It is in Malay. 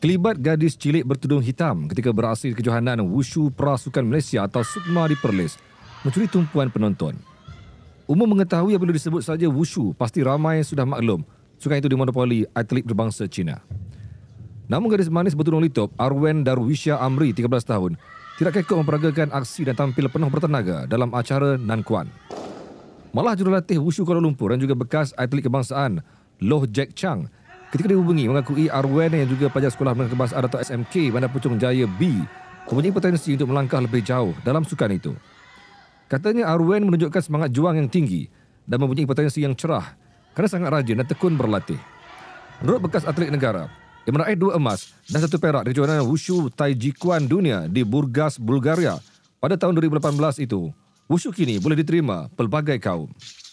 Kelibat gadis cilik bertudung hitam ketika beraksi kejohanan Wushu Perasukan Malaysia atau Sukma di Perlis mencuri tumpuan penonton. Umum mengetahui apabila disebut saja Wushu, pasti ramai sudah maklum sukan itu dimonopoli atlet berbangsa China. Namun gadis manis bertudung litup, Arwen Darwisha Amri, 13 tahun, tidak kekok memperagakan aksi dan tampil penuh bertenaga dalam acara Nan Kuan. Malah jurulatih Wushu Kuala Lumpur dan juga bekas atlet kebangsaan Loh Jack Chang ketika dihubungi mengakui Arwen yang juga pelajar sekolah menengah kebangsaan atau SMK Bandar Pucung Jaya B mempunyai potensi untuk melangkah lebih jauh dalam sukan itu. Katanya Arwen menunjukkan semangat juang yang tinggi dan mempunyai potensi yang cerah kerana sangat rajin dan tekun berlatih. Menurut bekas atlet negara, ia meraih dua emas dan satu perak di kejuaraan Wushu Taijiquan Dunia di Burgas, Bulgaria pada tahun 2018 itu. Wushu kini boleh diterima pelbagai kaum.